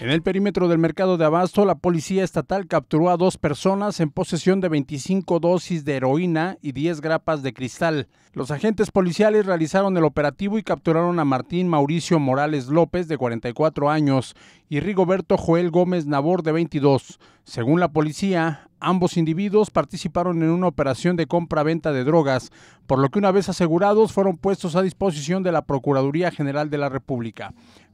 En el perímetro del mercado de Abasto, la policía estatal capturó a dos personas en posesión de 25 dosis de heroína y 10 grapas de cristal. Los agentes policiales realizaron el operativo y capturaron a Martín Mauricio Morales López, de 44 años, y Rigoberto Joel Gómez Nabor, de 22. Según la policía, ambos individuos participaron en una operación de compra-venta de drogas, por lo que una vez asegurados fueron puestos a disposición de la Procuraduría General de la República